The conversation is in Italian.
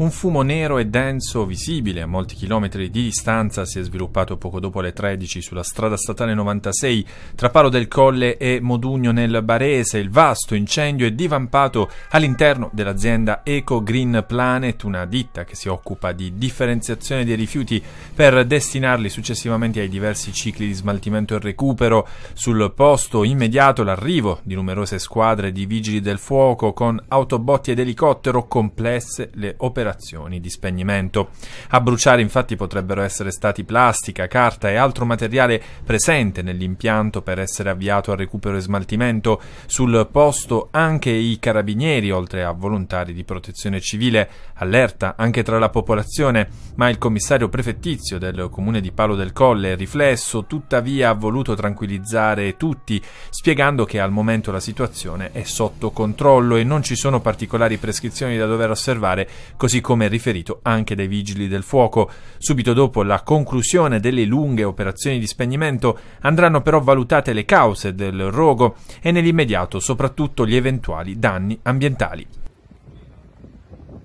Un fumo nero e denso, visibile a molti chilometri di distanza, si è sviluppato poco dopo le 13 sulla strada statale 96 tra Palo del Colle e Modugno nel Barese. Il vasto incendio è divampato all'interno dell'azienda Eco Green Planet, una ditta che si occupa di differenziazione dei rifiuti per destinarli successivamente ai diversi cicli di smaltimento e recupero. Sul posto immediato l'arrivo di numerose squadre di vigili del fuoco con autobotti ed elicottero complesse le operazioni operazioni di spegnimento. A bruciare infatti potrebbero essere stati plastica, carta e altro materiale presente nell'impianto per essere avviato al recupero e smaltimento. Sul posto anche i carabinieri, oltre a volontari di protezione civile, allerta anche tra la popolazione, ma il commissario prefettizio del comune di Palo del Colle, riflesso, tuttavia ha voluto tranquillizzare tutti, spiegando che al momento la situazione è sotto controllo e non ci sono particolari prescrizioni da dover osservare, così come riferito anche dai vigili del fuoco. Subito dopo la conclusione delle lunghe operazioni di spegnimento andranno però valutate le cause del rogo e nell'immediato soprattutto gli eventuali danni ambientali.